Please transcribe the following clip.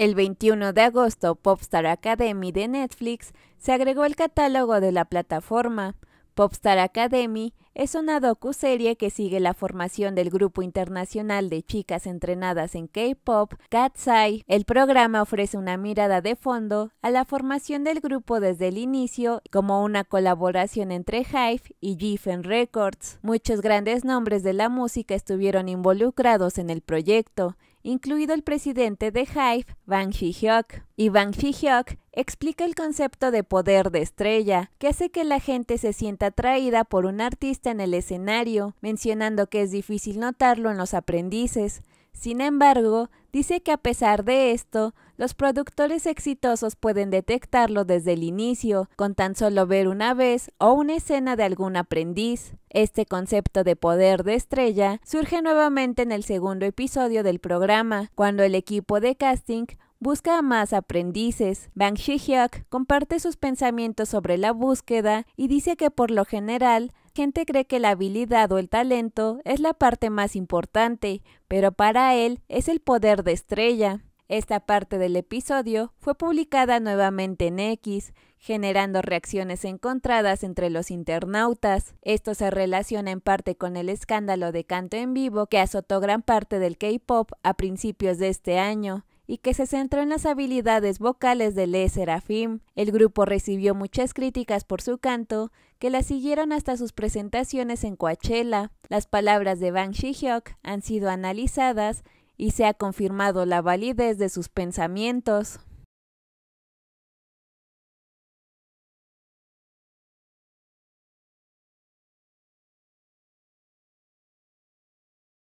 El 21 de agosto, Popstar Academy de Netflix se agregó al catálogo de la plataforma. Popstar Academy es una docuserie que sigue la formación del grupo internacional de chicas entrenadas en K-pop, Katsai. El programa ofrece una mirada de fondo a la formación del grupo desde el inicio, como una colaboración entre Hive y Giffen Records. Muchos grandes nombres de la música estuvieron involucrados en el proyecto incluido el presidente de Hive, Bang Si hyuk Y Bang Si hyuk explica el concepto de poder de estrella, que hace que la gente se sienta atraída por un artista en el escenario, mencionando que es difícil notarlo en los aprendices. Sin embargo, Dice que a pesar de esto, los productores exitosos pueden detectarlo desde el inicio, con tan solo ver una vez o una escena de algún aprendiz. Este concepto de poder de estrella surge nuevamente en el segundo episodio del programa, cuando el equipo de casting busca a más aprendices. Bang Hyuk comparte sus pensamientos sobre la búsqueda y dice que por lo general, gente cree que la habilidad o el talento es la parte más importante, pero para él es el poder de estrella. Esta parte del episodio fue publicada nuevamente en X, generando reacciones encontradas entre los internautas. Esto se relaciona en parte con el escándalo de canto en vivo que azotó gran parte del K-Pop a principios de este año y que se centró en las habilidades vocales de Le Serafim. El grupo recibió muchas críticas por su canto, que la siguieron hasta sus presentaciones en Coachella. Las palabras de Bang Shihyok han sido analizadas y se ha confirmado la validez de sus pensamientos.